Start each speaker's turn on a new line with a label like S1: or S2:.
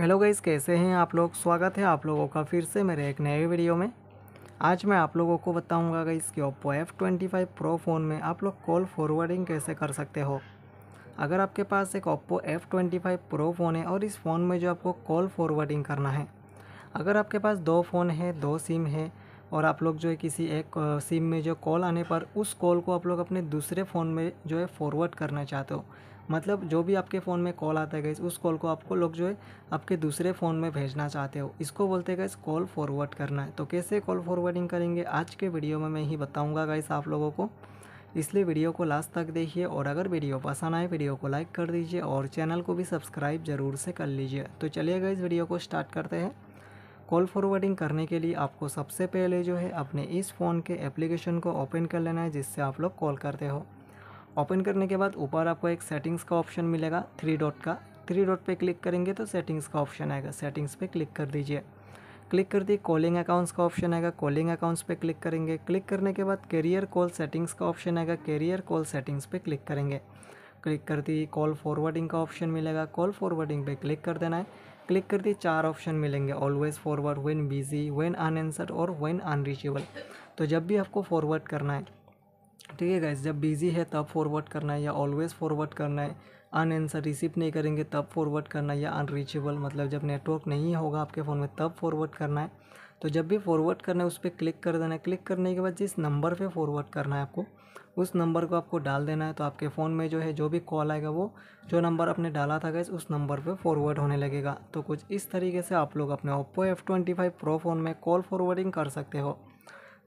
S1: hello guys कैसे हैं आप लोग स्वागत है आप लोगों का फिर से मेरे एक नए वीडियो में आज मैं आप लोगों को बताऊंगा गाइज़ कि Oppo F twenty five pro phone में आप लोग कॉल फॉरवर्डिंग कैसे कर सकते हो अगर आपके पास एक Oppo F twenty five pro phone है और इस फ़ोन में जो आपको कॉल फॉरवर्डिंग करना है अगर आपके पास दो फ़ोन है दो सिम है और आप लोग जो है किसी एक सिम में जो कॉल आने पर उस कॉल को आप लोग अपने दूसरे फ़ोन में जो है फॉरवर्ड करना चाहते हो मतलब जो भी आपके फ़ोन में कॉल आता है गैस उस कॉल को आपको लोग जो है आपके दूसरे फ़ोन में भेजना चाहते हो इसको बोलते हैं गैस कॉल फॉरवर्ड करना है तो कैसे कॉल फॉरवर्डिंग करेंगे आज के वीडियो में मैं ही बताऊँगा गैस आप लोगों को इसलिए वीडियो को लास्ट तक देखिए और अगर वीडियो पसंद आए वीडियो को लाइक कर दीजिए और चैनल को भी सब्सक्राइब ज़रूर से कर लीजिए तो चलिएगा इस वीडियो को स्टार्ट करते हैं कॉल फॉरवर्डिंग करने के लिए आपको सबसे पहले जो है अपने इस फ़ोन के एप्लीकेशन को ओपन कर लेना है जिससे आप लोग कॉल करते हो ओपन करने के बाद ऊपर आपको एक सेटिंग्स का ऑप्शन मिलेगा थ्री डॉट का थ्री डॉट पे क्लिक करेंगे तो सेटिंग्स का ऑप्शन आएगा सेटिंग्स पे क्लिक कर दीजिए क्लिक कर दिए कॉलिंग अकाउंट्स का ऑप्शन आएगा कॉलिंग अकाउंट्स पे क्लिक करेंगे क्लिक करने के बाद कैरियर कॉल सेटिंग्स का ऑप्शन आएगा कैरियर कॉल सेटिंग्स पे क्लिक करेंगे क्लिक कर दी कॉल फॉरवर्डिंग का ऑप्शन मिलेगा कॉल फॉरवर्डिंग पे क्लिक कर देना है क्लिक कर दी चार ऑप्शन मिलेंगे always forward when busy when unanswered और वेन अनरीचेबल तो जब भी आपको फॉरवर्ड करना है ठीक है गाइज जब बिज़ी है तब फॉरवर्ड करना है या ऑलवेज़ फॉरवर्ड करना है अन आंसर रिसीव नहीं करेंगे तब फॉरवर्ड करना है या अनरीचेबल मतलब जब नेटवर्क नहीं होगा आपके फ़ोन में तब फॉरवर्ड करना है तो जब भी फॉरवर्ड करना है उस पर क्लिक कर देना है क्लिक करने के बाद जिस नंबर पे फॉरवर्ड करना है आपको उस नंबर को आपको डाल देना है तो आपके फ़ोन में जो है जो भी कॉल आएगा वो जो नंबर आपने डाला था गैस उस नंबर पे फॉरवर्ड होने लगेगा तो कुछ इस तरीके से आप लोग अपने Oppo F twenty five pro phone में कॉल फॉरवर्डिंग कर सकते हो